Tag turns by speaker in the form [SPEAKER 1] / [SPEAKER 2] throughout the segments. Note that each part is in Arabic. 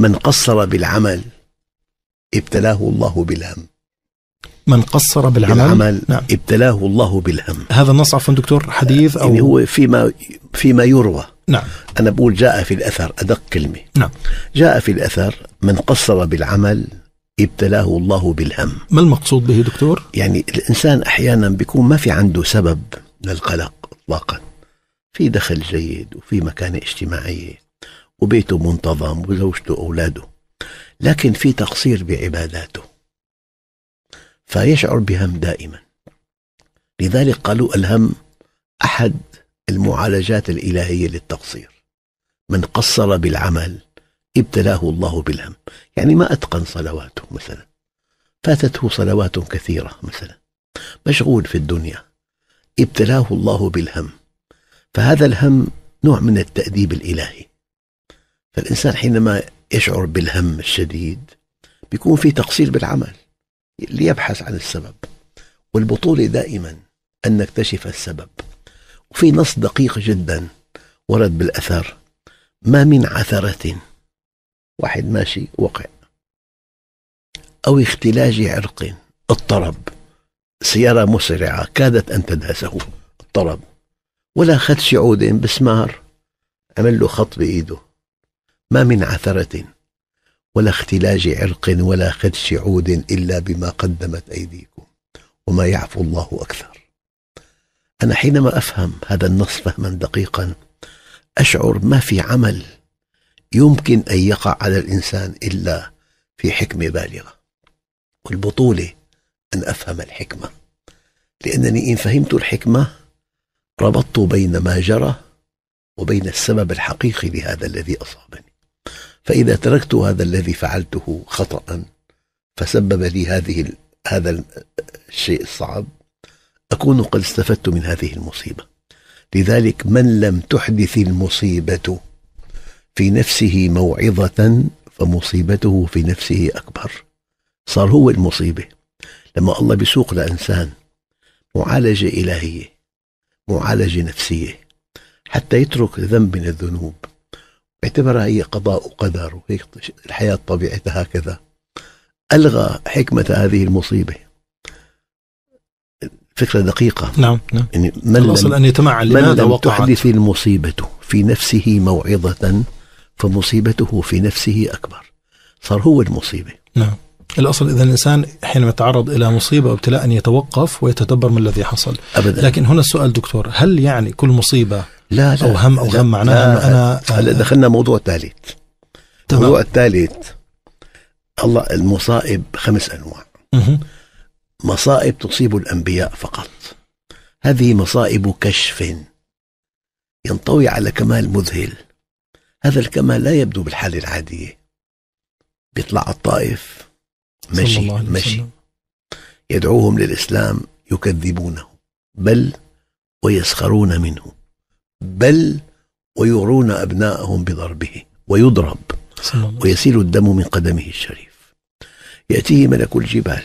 [SPEAKER 1] من قصر بالعمل ابتلاه الله بالهم من قصر بالعمل, بالعمل نعم. ابتلاه الله بالهم هذا النص عفوا دكتور حديث يعني او يعني هو فيما فيما يروى نعم انا بقول جاء في الاثر ادق كلمه نعم جاء في الاثر من قصر بالعمل ابتلاه الله بالهم ما المقصود به دكتور؟ يعني الانسان احيانا بيكون ما في عنده سبب للقلق اطلاقا في دخل جيد وفي مكانه اجتماعيه وبيته منتظم وزوجته وأولاده لكن في تقصير بعباداته فيشعر بهم دائما لذلك قالوا الهم أحد المعالجات الإلهية للتقصير من قصر بالعمل ابتلاه الله بالهم يعني ما أتقن صلواته مثلا فاتته صلوات كثيرة مثلا مشغول في الدنيا ابتلاه الله بالهم فهذا الهم نوع من التأديب الإلهي فالإنسان حينما يشعر بالهم الشديد بيكون في تقصير بالعمل ليبحث عن السبب والبطولة دائما أن نكتشف السبب وفي نص دقيق جدا ورد بالأثر ما من عثرة واحد ماشي وقع أو اختلاج عرق اضطرب سيارة مسرعة كادت أن تدهسه اضطرب ولا خدش عود بسمار عمل له خط بإيده ما من عثرة ولا اختلاج عرق ولا خدش عود إلا بما قدمت أيديكم وما يعفو الله أكثر أنا حينما أفهم هذا النص فهما دقيقا أشعر ما في عمل يمكن أن يقع على الإنسان إلا في حكمة بالغة والبطولة أن أفهم الحكمة لأنني إن فهمت الحكمة ربطت بين ما جرى وبين السبب الحقيقي لهذا الذي أصابني فإذا تركت هذا الذي فعلته خطأ فسبب لي هذه هذا الشيء الصعب أكون قد استفدت من هذه المصيبة لذلك من لم تحدث المصيبة في نفسه موعظة فمصيبته في نفسه أكبر صار هو المصيبة لما الله بيسوق لإنسان معالجة إلهية معالجة نفسية حتى يترك ذنب من الذنوب اعتبرها هي قضاء وقدر وهيك الحياة طبيعتها هكذا ألغى حكمة هذه المصيبة فكرة دقيقة نعم نعم يعني من لم أن يتمع من لم تحدث المصيبة في نفسه موعظة فمصيبته في نفسه أكبر صار هو المصيبة
[SPEAKER 2] نعم الاصل اذا الانسان حينما يتعرض الى مصيبه وابتلاء ان يتوقف ويتدبر ما الذي حصل ابدا لكن هنا السؤال دكتور هل يعني كل مصيبه
[SPEAKER 1] لا لا او هم او غم معناها انه انا هلا دخلنا موضوع ثالث الموضوع الثالث الله المصائب خمس انواع مصائب تصيب الانبياء فقط هذه مصائب كشف ينطوي على كمال مذهل هذا الكمال لا يبدو بالحالة العادية بيطلع الطائف ماشي ماشي يدعوهم للإسلام يكذبونه بل ويسخرون منه بل ويرون أبناءهم بضربه ويضرب ويسيل الدم من قدمه الشريف يأتيه ملك الجبال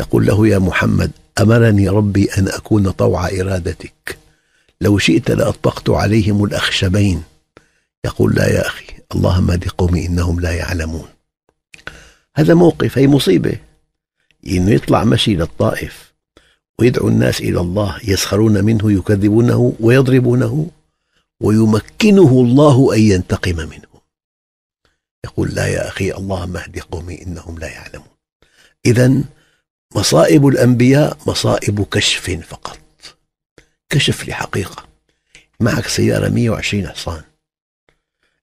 [SPEAKER 1] يقول له يا محمد أمرني ربي أن أكون طوع إرادتك لو شئت لأطبقت عليهم الأخشبين يقول لا يا أخي اللهم هد قومي إنهم لا يعلمون هذا موقف هي مصيبة إنه يطلع مشي للطائف ويدعو الناس إلى الله يسخرون منه يكذبونه ويضربونه ويمكنه الله أن ينتقم منه يقول لا يا أخي اللهم اهد قومي إنهم لا يعلمون إذا مصائب الأنبياء مصائب كشف فقط كشف لحقيقة معك سيارة 120 حصان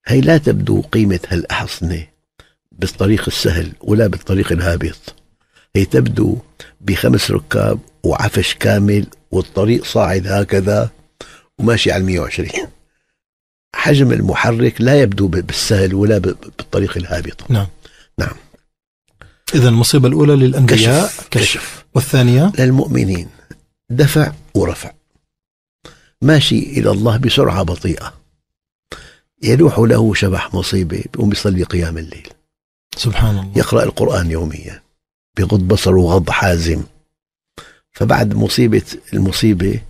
[SPEAKER 1] هي لا تبدو قيمة هالأحصنة بالطريق السهل ولا بالطريق الهابط هي تبدو بخمس ركاب وعفش كامل والطريق صاعد هكذا وماشي على 120 حجم المحرك لا يبدو بالسهل ولا بالطريق الهابط نعم نعم
[SPEAKER 2] إذا المصيبة الأولى للأنبياء كشف,
[SPEAKER 1] كشف. كشف. والثانية للمؤمنين دفع ورفع ماشي إلى الله بسرعة بطيئة يلوح له شبح مصيبة بيقوم يصلي قيام الليل سبحان الله يقرأ القرآن يوميا بغض بصر وغض حازم فبعد مصيبة المصيبة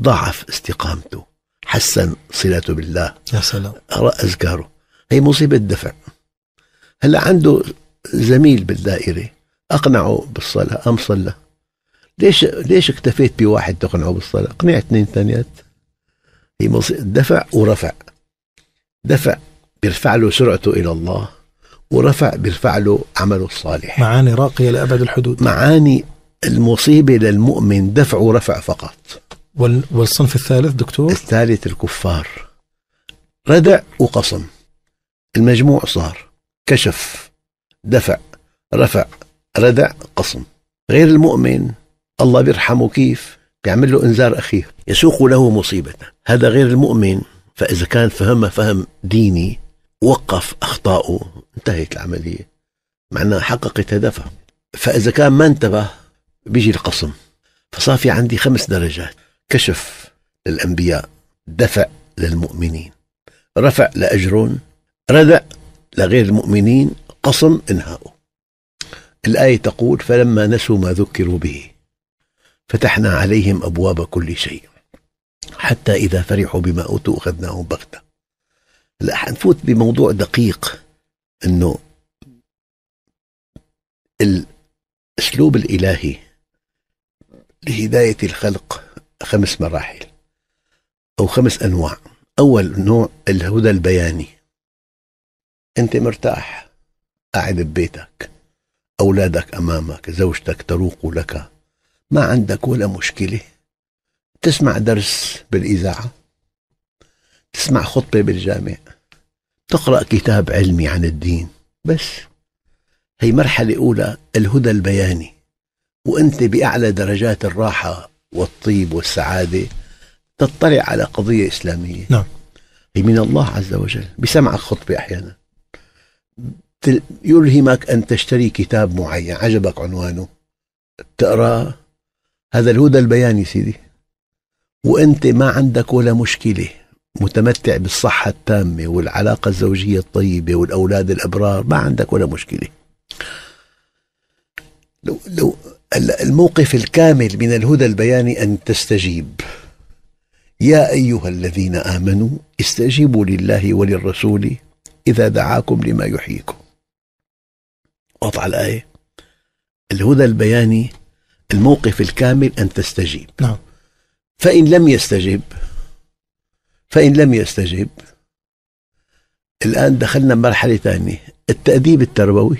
[SPEAKER 1] ضعف استقامته حسن صلته بالله يا سلام قرأ أذكاره هي مصيبة دفع هلا عنده زميل بالدائرة أقنعه بالصلاة قام صلى ليش ليش اكتفيت بواحد تقنعه بالصلاة؟ اقنع اثنين ثانيات هي دفع ورفع دفع بيرفع له سرعته إلى الله ورفع بيرفع له عمله الصالح معاني راقية لأبعد الحدود معاني المصيبة للمؤمن دفع ورفع فقط وال... والصنف الثالث دكتور الثالث الكفار ردع وقصم المجموع صار كشف دفع رفع ردع قصم غير المؤمن الله بيرحمه كيف بيعمل له انذار اخيه يسوق له مصيبه هذا غير المؤمن فاذا كان فهمها فهم ديني وقف اخطائه انتهت العملية مع أنها حققت هدفها فإذا كان ما انتبه بيجي القصم فصار في عندي خمس درجات كشف للأنبياء دفع للمؤمنين رفع لأجرون ردع لغير المؤمنين قصم انهاؤه الآية تقول فلما نسوا ما ذكروا به فتحنا عليهم أبواب كل شيء حتى إذا فرحوا بما أوتوا أخذناهم بغتة لا حنفوت بموضوع دقيق انه الاسلوب الالهي لهدايه الخلق خمس مراحل او خمس انواع اول نوع الهدى البياني انت مرتاح قاعد ببيتك اولادك امامك زوجتك تروق لك ما عندك ولا مشكله تسمع درس بالاذاعه تسمع خطبه بالجامع تقرأ كتاب علمي عن الدين بس هي مرحلة أولى الهدى البياني وأنت بأعلى درجات الراحة والطيب والسعادة تطلع على قضية إسلامية نعم هي من الله عز وجل بسمعك خطبة أحيانا يلهمك أن تشتري كتاب معين عجبك عنوانه تقرأ هذا الهدى البياني سيدي وأنت ما عندك ولا مشكلة متمتع بالصحة التامة والعلاقة الزوجية الطيبة والأولاد الأبرار ما عندك ولا مشكلة لو, لو الموقف الكامل من الهدى البياني أن تستجيب يا أيها الذين آمنوا استجيبوا لله وللرسول إذا دعاكم لما يحييكم قطع الآية الهدى البياني الموقف الكامل أن تستجيب نعم. فإن لم يستجب فإن لم يستجب الآن دخلنا مرحلة ثانية التأديب التربوي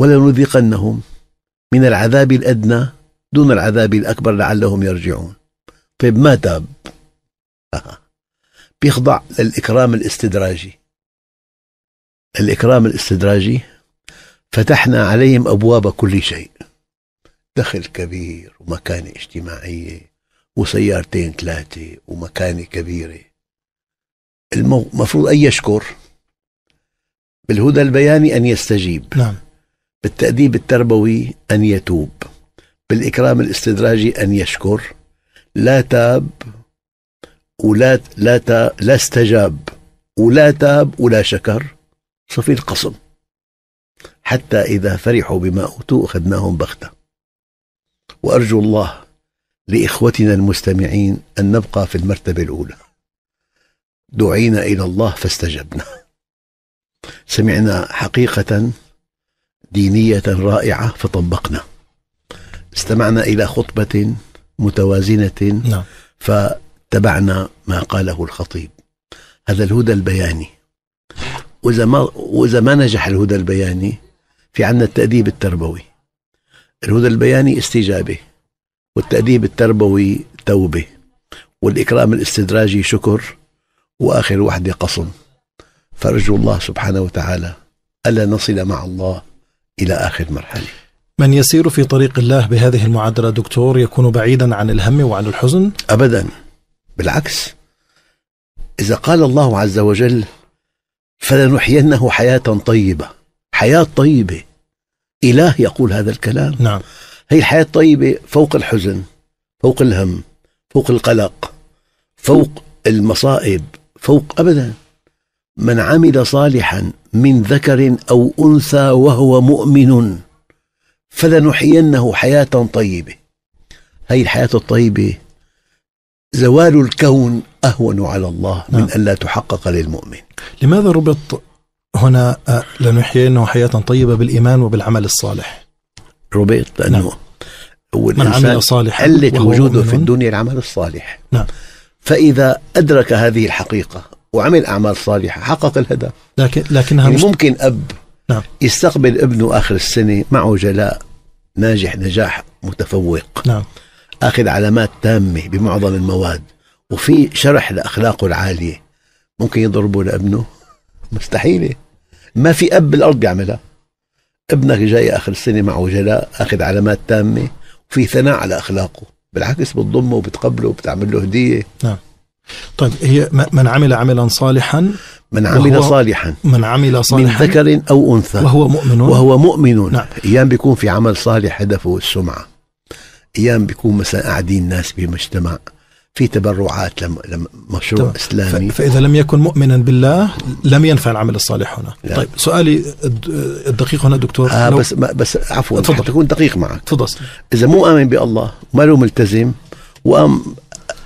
[SPEAKER 1] ولنذيقنهم من العذاب الأدنى دون العذاب الأكبر لعلهم يرجعون طيب ما تاب بيخضع للإكرام الاستدراجي الإكرام الاستدراجي فتحنا عليهم أبواب كل شيء دخل كبير ومكانة اجتماعية وسيارتين ثلاثة ومكانة كبيرة المفروض أن يشكر بالهدى البياني أن يستجيب نعم. بالتأديب التربوي أن يتوب بالإكرام الاستدراجي أن يشكر لا تاب ولا لا تا لا استجاب ولا تاب ولا شكر صفي القصم حتى إذا فرحوا بما أوتوا أخذناهم بغتة وأرجو الله لإخوتنا المستمعين أن نبقى في المرتبة الأولى دعينا إلى الله فاستجبنا سمعنا حقيقة دينية رائعة فطبقنا استمعنا إلى خطبة متوازنة نعم. فتبعنا ما قاله الخطيب هذا الهدى البياني وإذا ما, وإذا ما نجح الهدى البياني في عندنا التأديب التربوي الهدى البياني استجابة والتأديب التربوي توبة والإكرام الاستدراجي شكر وآخر وحدة قصم فأرجو الله سبحانه وتعالى ألا نصل مع الله إلى آخر مرحلة من يسير في طريق
[SPEAKER 2] الله بهذه المعادلة دكتور يكون بعيدا عن الهم وعن الحزن؟ أبدا
[SPEAKER 1] بالعكس إذا قال الله عز وجل فلنحيينه حياة طيبة حياة طيبة إله يقول هذا الكلام نعم هي الحياة الطيبة فوق الحزن فوق الهم فوق القلق فوق المصائب فوق أبدا من عمل صالحا من ذكر أو أنثى وهو مؤمن فلنحيينه حياة طيبة هي الحياة الطيبة زوال الكون أهون على الله من نعم. أن لا تحقق للمؤمن لماذا ربط
[SPEAKER 2] هنا آه، لنحيينه حياة طيبة بالإيمان وبالعمل الصالح
[SPEAKER 1] روبيت لانه نعم. من عمل صالح قلت وجوده في الدنيا العمل الصالح نعم فاذا ادرك هذه الحقيقه وعمل اعمال صالحه حقق الهدف
[SPEAKER 2] لكن لكنها يعني مش...
[SPEAKER 1] ممكن اب نعم. يستقبل ابنه اخر السنه معه جلاء ناجح نجاح متفوق نعم اخذ علامات تامه بمعظم المواد وفي شرح لاخلاقه العاليه ممكن يضربه لابنه مستحيله ما في اب بالارض بيعملها ابنك جاي اخر السنه معه جلاء اخذ علامات تامه وفي ثناء على اخلاقه بالعكس بتضمه وبتقبله وبتعمل له هديه
[SPEAKER 2] نعم طيب هي من عمل عملا صالحا من عمل صالحا من عمل صالحا من
[SPEAKER 1] ذكر او انثى وهو مؤمن وهو مؤمن نعم ايام بيكون في عمل صالح هدفه السمعه ايام بيكون مثلا قاعدين ناس بمجتمع في تبرعات لمشروع طبعا. اسلامي فاذا
[SPEAKER 2] لم يكن مؤمنا بالله لم ينفع العمل الصالح هنا لا. طيب
[SPEAKER 1] سؤالي الدقيق هنا دكتور آه بس بس عفوا تفضل تكون دقيق معك تفضل اذا مو امن بالله ما له ملتزم وقام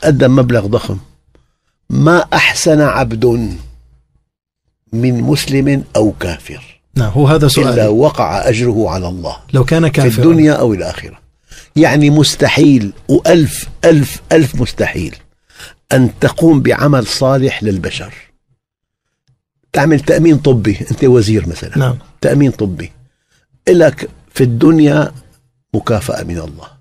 [SPEAKER 1] قدم مبلغ ضخم ما احسن عبد من مسلم او كافر نعم هو هذا سؤال إلا وقع أجره على الله لو كان كافرا في الدنيا أو الآخرة يعني مستحيل وألف ألف ألف مستحيل أن تقوم بعمل صالح للبشر تعمل تأمين طبي أنت وزير مثلا نعم. تأمين طبي لك في الدنيا مكافأة من الله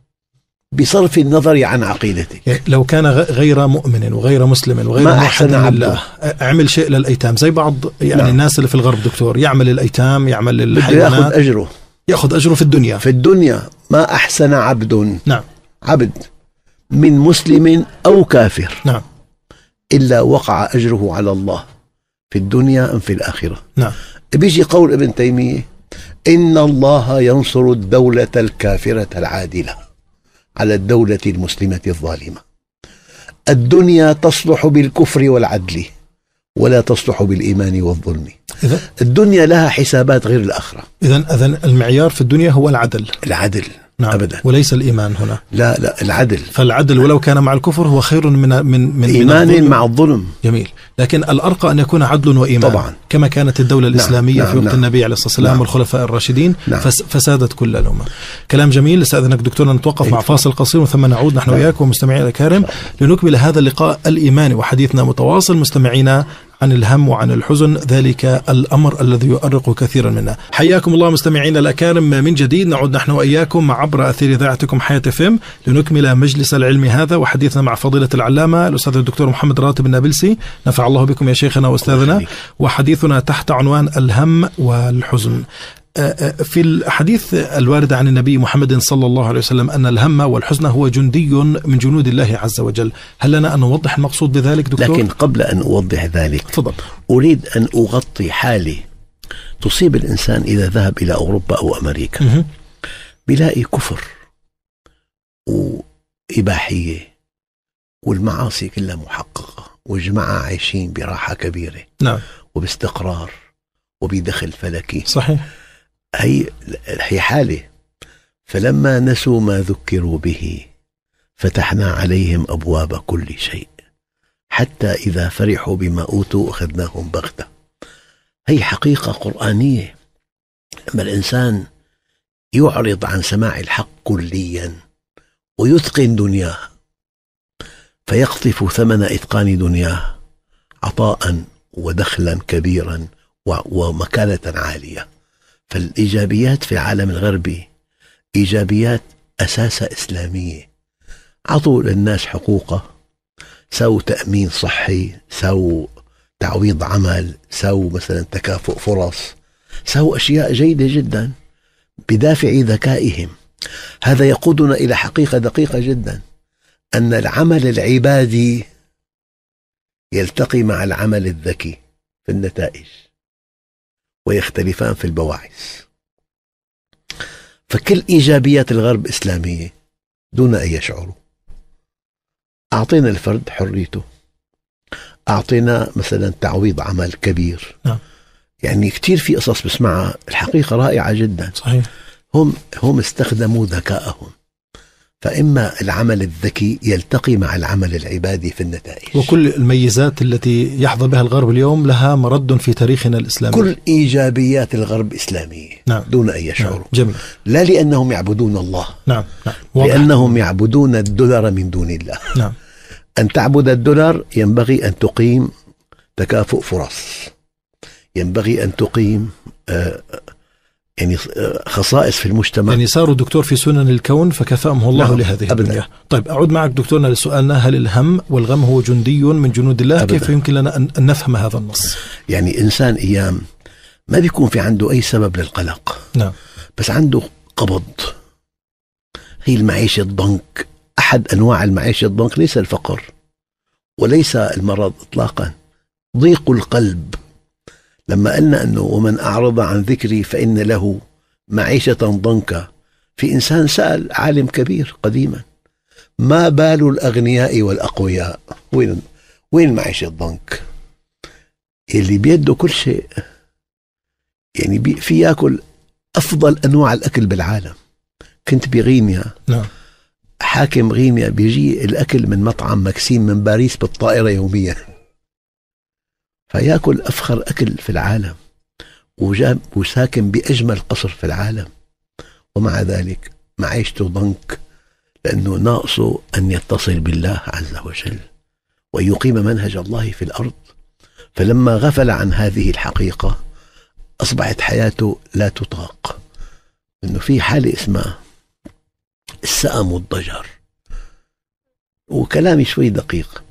[SPEAKER 1] بصرف النظر عن عقيدتك
[SPEAKER 2] يعني لو كان غير مؤمن وغير مسلم وغير ما أحسن عبده عمل شيء للأيتام زي بعض يعني نعم. الناس اللي في الغرب دكتور يعمل للأيتام يعمل للحيوانات ياخذ أجره يأخذ أجره في الدنيا
[SPEAKER 1] في الدنيا ما أحسن عبد نعم عبد من مسلم أو كافر نعم إلا وقع أجره على الله في الدنيا أم في الآخرة نعم بيجي قول ابن تيمية إن الله ينصر الدولة الكافرة العادلة على الدولة المسلمة الظالمة الدنيا تصلح بالكفر والعدل ولا تصلح بالإيمان والظلم الدنيا لها حسابات غير الآخرة إذا إذا المعيار في
[SPEAKER 2] الدنيا هو العدل
[SPEAKER 1] العدل نعم أبدا وليس
[SPEAKER 2] الإيمان هنا لا لا العدل فالعدل ولو كان مع الكفر هو خير من من من إيمان من مع الظلم جميل لكن الأرقى أن يكون عدل وإيمان طبعا كما كانت الدولة نعم، الإسلامية نعم. في وقت نعم. النبي عليه الصلاة والسلام نعم. والخلفاء الراشدين نعم. فسادت كل الأمة كلام جميل استأذنك دكتور نتوقف مع إيه. فاصل قصير ثم نعود نحن نعم. ومستمعينا الكرام لنكمل هذا اللقاء الإيماني وحديثنا متواصل مستمعينا عن الهم وعن الحزن ذلك الأمر الذي يؤرق كثيرا منا حياكم الله مستمعينا الأكارم من جديد نعود نحن وإياكم مع عبر أثير إذاعتكم حياة فيم لنكمل مجلس العلم هذا وحديثنا مع فضيلة العلامة الأستاذ الدكتور محمد راتب النابلسي نفع الله بكم يا شيخنا وأستاذنا وحديثنا تحت عنوان الهم والحزن أه، أه، في الحديث الوارد عن النبي محمد صلى الله عليه وسلم أن الهم والحزن هو جندي من جنود الله عز وجل هل لنا أن نوضح المقصود
[SPEAKER 1] بذلك دكتور؟ لكن قبل أن أوضح ذلك تفضل أريد أن أغطي حالي تصيب الإنسان إذا ذهب إلى أوروبا أو أمريكا بيلاقي كفر وإباحية والمعاصي كلها محققة والجماعة عايشين براحة كبيرة نعم وباستقرار وبدخل فلكي صحيح هي هي حالة فلما نسوا ما ذكروا به فتحنا عليهم أبواب كل شيء حتى إذا فرحوا بما أوتوا أخذناهم بغتة هي حقيقة قرآنية لما الإنسان يعرض عن سماع الحق كليا ويتقن دنياه فيقطف ثمن إتقان دنياه عطاء ودخلا كبيرا ومكانة عالية فالإيجابيات في العالم الغربي إيجابيات أساسة إسلامية عطوا للناس حقوقه سووا تأمين صحي سووا تعويض عمل سووا مثلا تكافؤ فرص سووا أشياء جيدة جداً بدافع ذكائهم هذا يقودنا الى حقيقه دقيقه جدا ان العمل العبادي يلتقي مع العمل الذكي في النتائج ويختلفان في البواعث فكل ايجابيات الغرب اسلاميه دون ان يشعروا اعطينا الفرد حريته اعطينا مثلا تعويض عمل كبير نعم. يعني كثير في قصص بسمعها الحقيقه رائعه جدا صحيح هم هم استخدموا ذكائهم فإما العمل الذكي يلتقي مع العمل العبادي في النتائج
[SPEAKER 2] وكل الميزات التي يحظى بها الغرب اليوم لها مرد في تاريخنا الإسلامي كل
[SPEAKER 1] إيجابيات الغرب إسلامية نعم. دون أن يشعروا نعم. جميل. لا لأنهم يعبدون الله نعم. نعم. لأنهم يعبدون الدولار من دون الله نعم. أن تعبد الدولار ينبغي أن تقيم تكافؤ فرص ينبغي أن تقيم آه، آه، يعني آه، خصائص في المجتمع يعني صاروا دكتور في سنن الكون
[SPEAKER 2] فكفأهم الله نعم. لهذه أبداً. الدنيا طيب أعود معك دكتورنا لسؤالنا هل الهم والغم هو جندي من جنود الله أبداً. كيف يمكن لنا أن نفهم هذا النص
[SPEAKER 1] يعني إنسان أيام ما بيكون في عنده أي سبب للقلق نعم بس عنده قبض هي المعيشة الضنك أحد أنواع المعيشة الضنك ليس الفقر وليس المرض إطلاقا ضيق القلب لما قلنا أنه ومن أعرض عن ذكري فإن له معيشة ضنكا في إنسان سأل عالم كبير قديما ما بال الأغنياء والأقوياء وين وين معيشة ضنك اللي بيده كل شيء يعني بي في ياكل أفضل أنواع الأكل بالعالم كنت بغينيا نعم حاكم غينيا بيجي الأكل من مطعم مكسيم من باريس بالطائرة يوميا فياكل افخر اكل في العالم وساكن باجمل قصر في العالم ومع ذلك معيشته ضنك لانه ناقصه ان يتصل بالله عز وجل وان يقيم منهج الله في الارض فلما غفل عن هذه الحقيقه اصبحت حياته لا تطاق انه في حاله اسمها السأم والضجر وكلامي شوي دقيق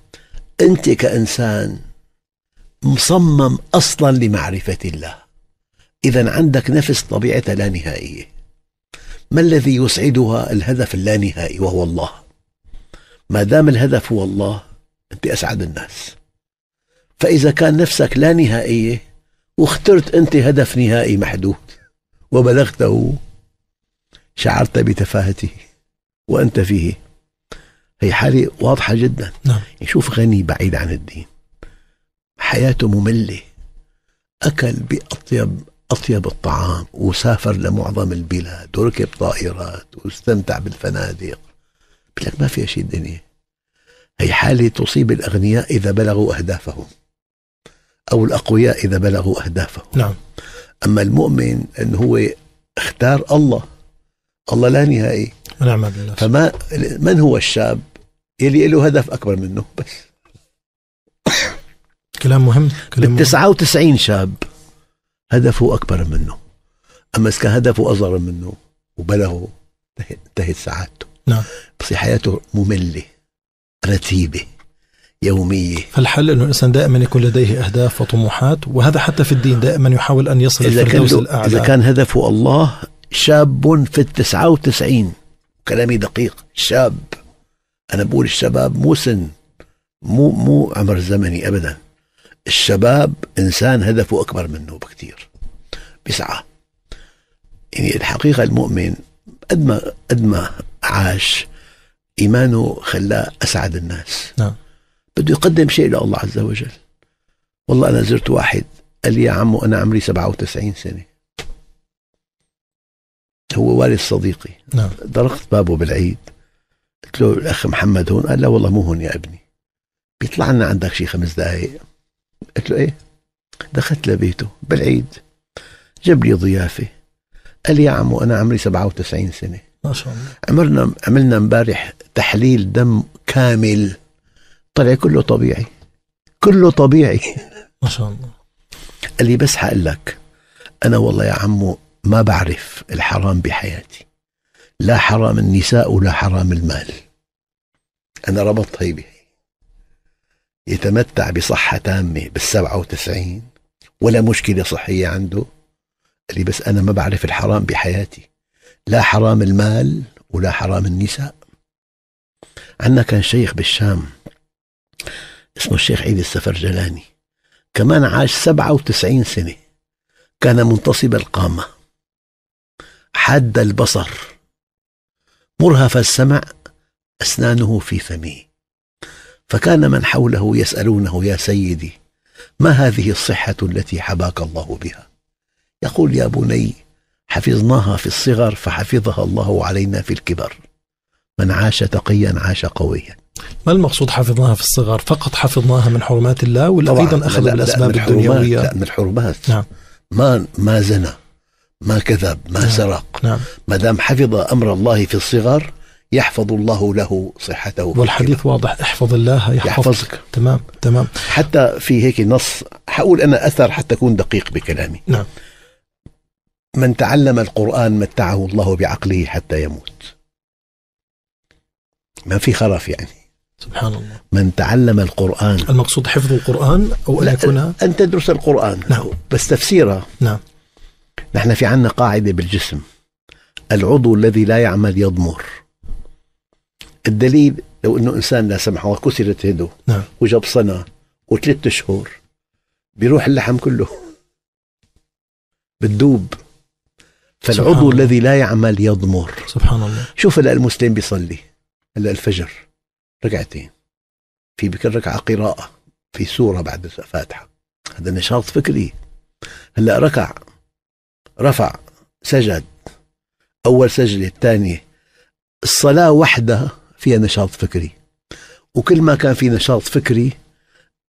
[SPEAKER 1] انت كانسان مصمم أصلا لمعرفة الله إذا عندك نفس طبيعة لا نهائية ما الذي يسعدها الهدف اللانهائي وهو الله ما دام الهدف هو الله أنت أسعد الناس فإذا كان نفسك لا نهائية واخترت أنت هدف نهائي محدود وبلغته شعرت بتفاهته وأنت فيه هي حالة واضحة جدا نعم. شوف غني بعيد عن الدين حياته مملة أكل بأطيب أطيب الطعام وسافر لمعظم البلاد وركب طائرات واستمتع بالفنادق بلك ما فيها شيء الدنيا هي حالة تصيب الأغنياء إذا بلغوا أهدافهم أو الأقوياء إذا بلغوا أهدافهم نعم أما المؤمن أن هو اختار الله الله لا نهائي ونعم بالله فما من هو الشاب يلي له هدف أكبر منه بس كلام مهم كلام بال 99 شاب هدفه اكبر منه اما اذا كان هدفه اصغر منه وبلغه انتهت سعادته نعم بصير حياته ممله رتيبه يومية
[SPEAKER 2] فالحل أنه الإنسان دائما يكون لديه أهداف وطموحات وهذا حتى في الدين دائما يحاول أن يصل إذا كان الأعلى إذا كان
[SPEAKER 1] هدفه الله شاب في التسعة وتسعين كلامي دقيق شاب أنا بقول الشباب مو سن مو مو عمر زمني أبدا الشباب انسان هدفه اكبر منه بكثير بيسعى يعني الحقيقه المؤمن قد ما قد ما عاش ايمانه خلاه اسعد الناس نعم بده يقدم شيء لله عز وجل والله انا زرت واحد قال لي يا عمو انا عمري 97 سنه هو والد صديقي نعم طرقت بابه بالعيد قلت له الاخ محمد هون قال لا والله مو هون يا ابني بيطلع لنا عندك شي خمس دقائق قلت له ايه دخلت لبيته بالعيد جاب لي ضيافه قال لي يا عمو انا عمري 97 سنه ما شاء الله عمرنا عملنا امبارح تحليل دم كامل طلع كله طبيعي كله طبيعي ما شاء الله قال لي بس حقول لك انا والله يا عمو ما بعرف الحرام بحياتي لا حرام النساء ولا حرام المال انا ربطت هي يتمتع بصحة تامة بالسبعة وتسعين ولا مشكلة صحية عنده قال لي بس أنا ما بعرف الحرام بحياتي لا حرام المال ولا حرام النساء عندنا كان شيخ بالشام اسمه الشيخ عيد السفرجلاني كمان عاش 97 سنة كان منتصب القامة حاد البصر مرهف السمع أسنانه في فمه فكان من حوله يسألونه يا سيدي ما هذه الصحة التي حباك الله بها يقول يا بني حفظناها في الصغر فحفظها الله علينا في الكبر من عاش تقيا عاش قويا
[SPEAKER 2] ما المقصود حفظناها في الصغر فقط حفظناها من حرمات الله ولا أيضا أخذ الأسباب بالأسباب الدنيوية لا
[SPEAKER 1] من الحرمات نعم. ما ما زنى ما كذب ما نعم. سرق نعم. ما دام حفظ أمر الله في الصغر يحفظ الله له صحته والحديث كده. واضح احفظ الله يحفظك. يحفظك تمام تمام حتى في هيك نص حقول أنا أثر حتى أكون دقيق بكلامي نعم من تعلم القرآن متعه الله بعقله حتى يموت ما في خرف يعني سبحان الله من تعلم القرآن المقصود حفظ القرآن أو أن يكون أن تدرس القرآن نعم بس تفسيره نعم نحن في عندنا قاعدة بالجسم العضو الذي لا يعمل يضمر الدليل لو انه انسان لا سمح الله كسرت يده نعم. وجاب صنع وثلاث شهور بيروح اللحم كله بتدوب فالعضو الذي لا يعمل يضمر سبحان الله شوف هلا المسلم بيصلي هلا الفجر ركعتين في بكل ركعه قراءه في سوره بعد الفاتحه هذا نشاط فكري هلا ركع رفع سجد اول سجده الثانيه الصلاه وحدها فيها نشاط فكري وكل ما كان في نشاط فكري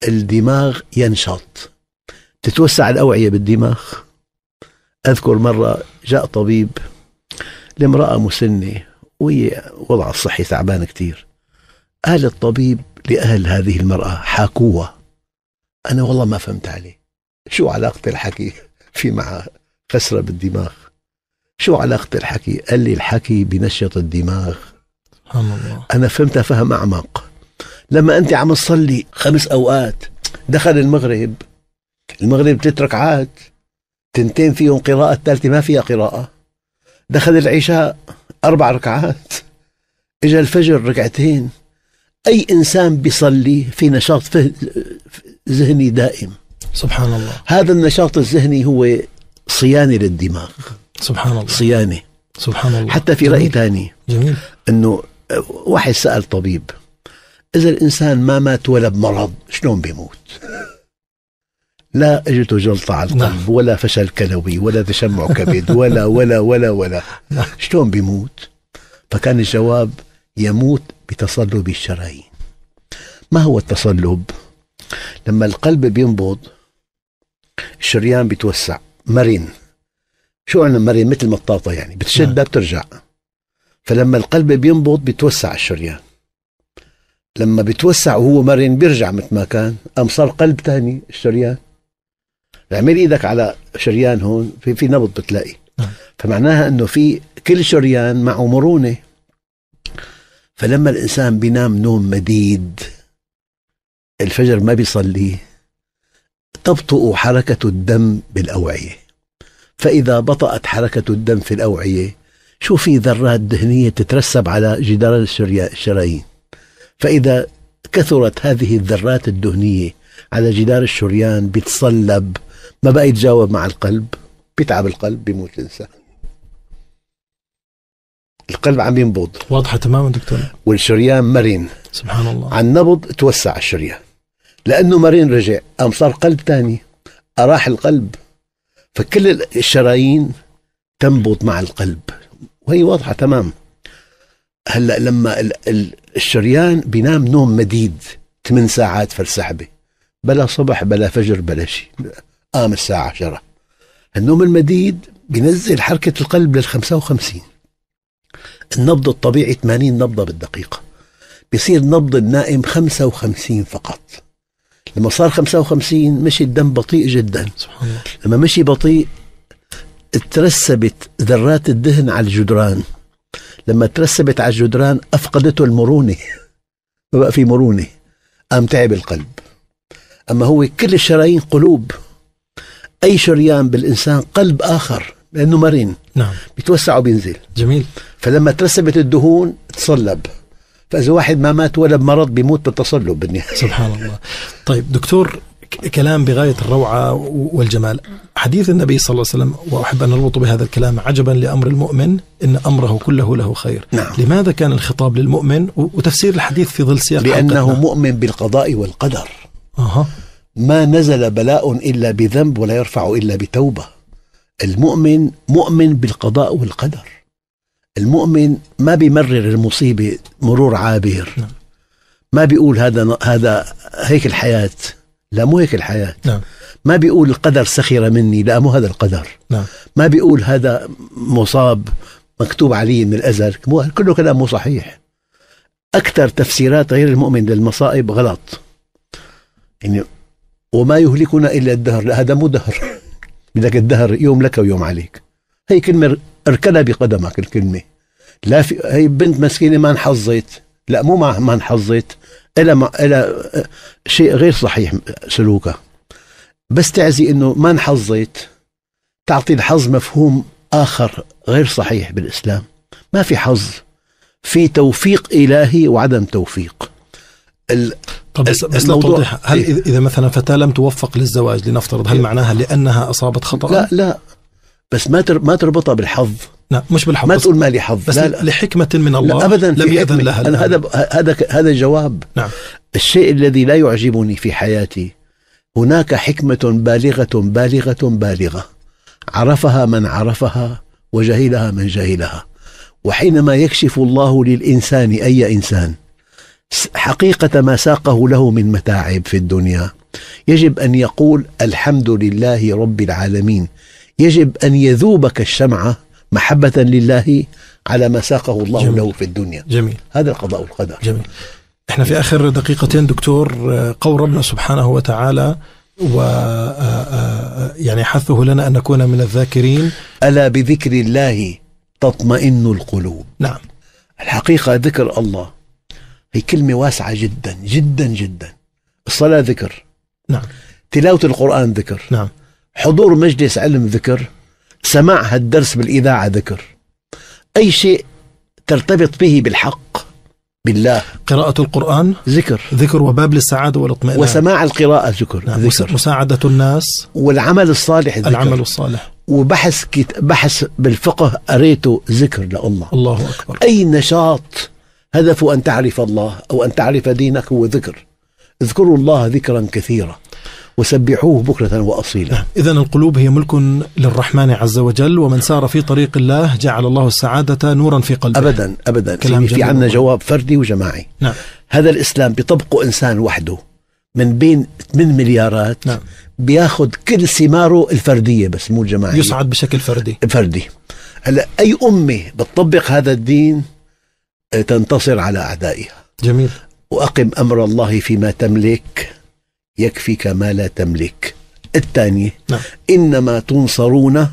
[SPEAKER 1] الدماغ ينشط تتوسع الأوعية بالدماغ أذكر مرة جاء طبيب لامرأة مسنة وهي وضعها الصحي تعبان كثير قال الطبيب لأهل هذه المرأة حاكوها أنا والله ما فهمت عليه شو علاقة الحكي في مع خسرة بالدماغ شو علاقة الحكي قال لي الحكي بنشط الدماغ سبحان الله أنا فهمتها فهم أعمق لما أنت عم تصلي خمس أوقات دخل المغرب المغرب ثلاث ركعات تنتين فيهم قراءة الثالثة ما فيها قراءة دخل العشاء أربع ركعات إجا الفجر ركعتين أي إنسان بيصلي في نشاط ذهني دائم سبحان الله هذا النشاط الذهني هو صيانة للدماغ سبحان الله صيانة سبحان الله حتى في رأي ثاني جميل أنه واحد سأل طبيب إذا الإنسان ما مات ولا بمرض شلون بيموت لا اجته جلطة على القلب نعم. ولا فشل كلوي ولا تشمع كبد ولا ولا ولا ولا نعم. شلون بيموت فكان الجواب يموت بتصلب الشرايين ما هو التصلب لما القلب بينبض الشريان بيتوسع مرن شو عنا مرن مثل مطاطة يعني بتشدها نعم. بترجع فلما القلب بينبض بتوسع الشريان لما بتوسع وهو مرن بيرجع مثل ما كان قام صار قلب ثاني الشريان اعمل ايدك على شريان هون في في نبض بتلاقي فمعناها انه في كل شريان معه مرونه فلما الانسان بينام نوم مديد الفجر ما بيصلي تبطئ حركه الدم بالاوعيه فاذا بطأت حركه الدم في الاوعيه شوفي ذرات دهنية تترسب على جدار الشرايين فإذا كثرت هذه الذرات الدهنية على جدار الشريان بيتصلب ما بقى يتجاوب مع القلب بيتعب القلب بيموت الإنسان القلب عم ينبض
[SPEAKER 2] واضحة تماما دكتور
[SPEAKER 1] والشريان مرن سبحان الله عن نبض توسع الشريان لأنه مرن رجع قام صار قلب ثاني أراح القلب فكل الشرايين تنبض مع القلب وهي واضحه تمام هلا لما الشريان بينام نوم مديد 8 ساعات فلسحبه بلا صبح بلا فجر بلا شيء قام الساعه 10 النوم المديد بينزل حركه القلب لل 55 النبض الطبيعي 80 نبضه بالدقيقه بيصير نبض النائم 55 فقط لما صار 55 مشي الدم بطيء جدا سبحان الله لما مشي بطيء ترسبت ذرات الدهن على الجدران لما ترسبت على الجدران أفقدته المرونة ما بقى في مرونة قام تعب القلب أما هو كل الشرايين قلوب أي شريان بالإنسان قلب آخر لأنه مرن نعم بيتوسع وبينزل جميل فلما ترسبت الدهون تصلب فإذا واحد ما مات ولا بمرض بيموت بالتصلب بالنهاية سبحان الله
[SPEAKER 2] طيب دكتور كلام بغاية الروعة والجمال آه. حديث النبي صلى الله عليه وسلم وأحب أن نربط بهذا الكلام عجبا لأمر المؤمن إن أمره كله له خير نعم. لماذا كان الخطاب للمؤمن وتفسير الحديث في ظل سياق لأنه حلقتنا.
[SPEAKER 1] مؤمن بالقضاء والقدر أه. ما نزل بلاء إلا بذنب ولا يرفع إلا بتوبة المؤمن مؤمن بالقضاء والقدر المؤمن ما بيمرر المصيبة مرور عابر نعم. ما بيقول هذا هذا هيك الحياه لا مو هيك الحياة نعم. ما بيقول القدر سخر مني لا مو هذا القدر نعم. ما بيقول هذا مصاب مكتوب عليه من الأزل مو كله كلام مو صحيح أكثر تفسيرات غير المؤمن للمصائب غلط يعني وما يهلكنا إلا الدهر لا هذا مو دهر بدك الدهر يوم لك ويوم عليك هي كلمة اركلها بقدمك الكلمة لا في هي بنت مسكينة ما انحظت لا مو ما انحظت إلى إلى شيء غير صحيح سلوكها بس تعزي انه ما انحظت تعطي الحظ مفهوم اخر غير صحيح بالاسلام ما في حظ في توفيق الهي وعدم توفيق ال طب بس, بس لو توضح هل إيه؟
[SPEAKER 2] اذا مثلا فتاه لم توفق للزواج لنفترض هل إيه؟ معناها لانها اصابت خطا؟ لا
[SPEAKER 1] لا بس ما ما تربطها بالحظ لا مش بالحظ ما تقول مالي حظ بس لا
[SPEAKER 2] لحكمة من الله لا أبدا لم يأذن لها أنا هذا
[SPEAKER 1] هذا هذا جواب نعم الشيء الذي لا يعجبني في حياتي هناك حكمة بالغة بالغة بالغة عرفها من عرفها وجهلها من جهلها وحينما يكشف الله للإنسان أي إنسان حقيقة ما ساقه له من متاعب في الدنيا يجب أن يقول الحمد لله رب العالمين يجب أن يذوبك الشمعة محبة لله على ما ساقه الله جميل. له في الدنيا جميل هذا القضاء والقدر جميل
[SPEAKER 2] احنا في اخر دقيقتين دكتور آه، قول ربنا سبحانه وتعالى و آه، آه، يعني حثه لنا ان نكون من الذاكرين
[SPEAKER 1] الا بذكر الله تطمئن القلوب نعم الحقيقه ذكر الله هي كلمه واسعه جدا جدا جدا الصلاه ذكر نعم تلاوه القران ذكر نعم حضور مجلس علم ذكر سماع هالدرس بالإذاعة ذكر أي شيء ترتبط به بالحق بالله قراءة القرآن ذكر ذكر وباب للسعادة والاطمئنان وسماع القراءة ذكر, نعم. ذكر مساعدة الناس والعمل الصالح ذكر العمل الصالح وبحث كت... بحث بالفقه قريته ذكر لله الله أكبر أي نشاط هدفه أن تعرف الله أو أن تعرف دينك هو ذكر اذكروا الله ذكرا كثيرا وسبحوه بكرة وأصيلا نعم.
[SPEAKER 2] إذا القلوب هي ملك للرحمن عز وجل ومن سار في طريق الله جعل الله السعادة نورا في قلبه أبدا أبدا كلام في عندنا
[SPEAKER 1] جواب فردي وجماعي نعم. هذا الإسلام بيطبقه إنسان وحده من بين 8 مليارات نعم. بياخذ كل ثماره الفرديه بس مو الجماعيه يصعد بشكل فردي فردي هلا اي امه بتطبق هذا الدين آه، تنتصر على اعدائها جميل وأقم أمر الله فيما تملك يكفيك ما لا تملك الثانية نعم. إنما تنصرون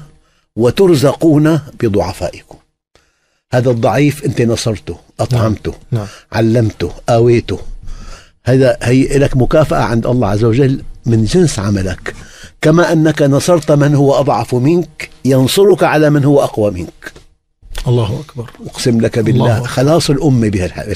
[SPEAKER 1] وترزقون بضعفائكم هذا الضعيف أنت نصرته أطعمته نعم. نعم. علمته آويته هذا هي لك مكافأة عند الله عز وجل من جنس عملك كما أنك نصرت من هو أضعف منك ينصرك على من هو أقوى منك
[SPEAKER 2] الله أكبر
[SPEAKER 1] أقسم لك بالله خلاص الأمة بهالحياة